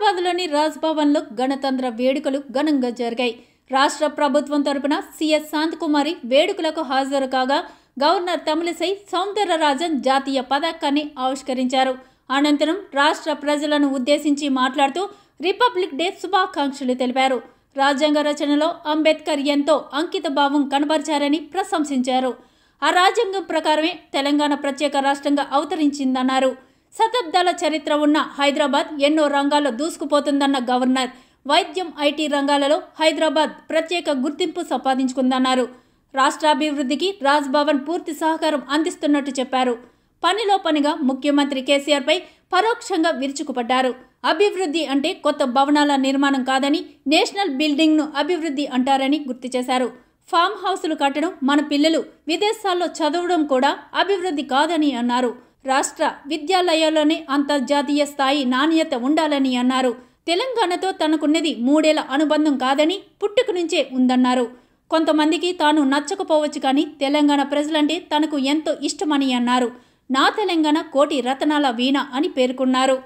హైదరాబాద్లోని రాజ్భవన్లో గణతంత్ర వేడుకలు ఘనంగా జరిగాయి రాష్ట్ర ప్రభుత్వం తరపున సిఎస్ శాంతకుమారి వేడుకలకు హాజరు కాగా గవర్నర్ తమిళిసై సౌందరరాజన్ జాతీయ పతాకాన్ని ఆవిష్కరించారు అనంతరం రాష్ట్ర ప్రజలను ఉద్దేశించి మాట్లాడుతూ రిపబ్లిక్ డే శుభాకాంక్షలు తెలిపారు రాజ్యాంగ రచనలో అంబేద్కర్ ఎంతో అంకిత భావం కనబరిచారని ప్రశంసించారు ఆ రాజ్యాంగం ప్రకారమే తెలంగాణ ప్రత్యేక రాష్ట్రంగా అవతరించిందన్నారు శతాబ్దాల చరిత్ర ఉన్న హైదరాబాద్ ఎన్నో రంగాల్లో దూసుకుపోతుందన్న గవర్నర్ వైద్యం ఐటీ రంగాలలో హైదరాబాద్ ప్రత్యేక గుర్తింపు సంపాదించుకుందన్నారు రాష్ట్రాభివృద్ధికి రాజ్భవన్ పూర్తి సహకారం అందిస్తున్నట్టు చెప్పారు పనిలో పనిగా ముఖ్యమంత్రి కేసీఆర్పై పరోక్షంగా విరుచుకుపడ్డారు అభివృద్ధి అంటే కొత్త భవనాల నిర్మాణం కాదని నేషనల్ బిల్డింగ్ను అభివృద్ధి అంటారని గుర్తు చేశారు ఫామ్ హౌసులు కట్టడం మన పిల్లలు విదేశాల్లో చదవడం కూడా అభివృద్ధి కాదని అన్నారు రాష్ట్ర విద్యాలయాల్లోనే అంతర్జాతీయ స్థాయి నాణ్యత ఉండాలని అన్నారు తెలంగాణతో తనకున్నది మూడేళ్ల అనుబంధం కాదని పుట్టుకు నుంచే ఉందన్నారు కొంతమందికి తాను నచ్చకపోవచ్చు కానీ తెలంగాణ ప్రజలంటే తనకు ఎంతో ఇష్టమని అన్నారు నా తెలంగాణ కోటి రతనాల వీణ అని పేర్కొన్నారు